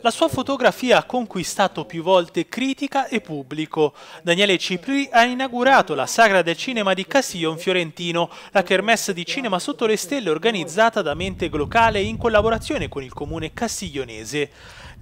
La sua fotografia ha conquistato più volte critica e pubblico. Daniele Cipri ha inaugurato la Sagra del Cinema di Casillon Fiorentino, la kermesse di cinema sotto le stelle organizzata da Mente Glocale in collaborazione con il comune castiglionese.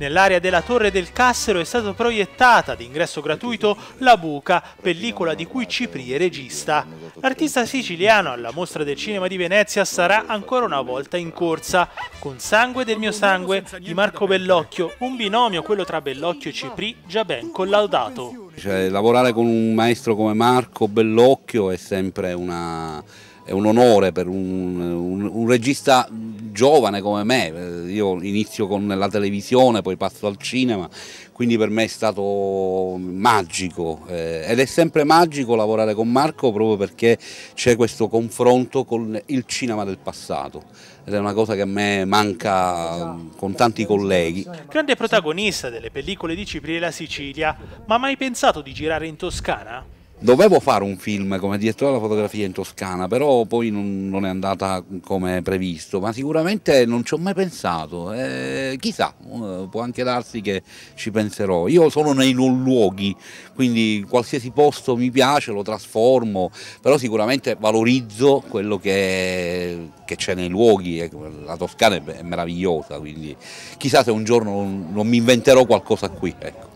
Nell'area della Torre del Cassero è stata proiettata, ad ingresso gratuito, La Buca, pellicola di cui Cipri è regista. L'artista siciliano alla Mostra del Cinema di Venezia sarà ancora una volta in corsa, con Sangue del mio sangue di Marco Bellocchio, un binomio, quello tra Bellocchio e Cipri, già ben collaudato. Cioè, lavorare con un maestro come Marco Bellocchio è sempre una, è un onore per un, un, un regista giovane come me, io inizio con la televisione, poi passo al cinema, quindi per me è stato magico eh, ed è sempre magico lavorare con Marco proprio perché c'è questo confronto con il cinema del passato ed è una cosa che a me manca esatto. con tanti colleghi. Grande protagonista delle pellicole di Cipri e la Sicilia, ma mai pensato di girare in Toscana? Dovevo fare un film come direttore della fotografia in Toscana, però poi non, non è andata come previsto, ma sicuramente non ci ho mai pensato. Eh, chissà, eh, può anche darsi che ci penserò. Io sono nei non luoghi, quindi qualsiasi posto mi piace lo trasformo, però sicuramente valorizzo quello che, c'è nei luoghi. Ecco, la Toscana è meravigliosa, quindi chissà se un giorno non, non mi inventerò qualcosa qui. Ecco.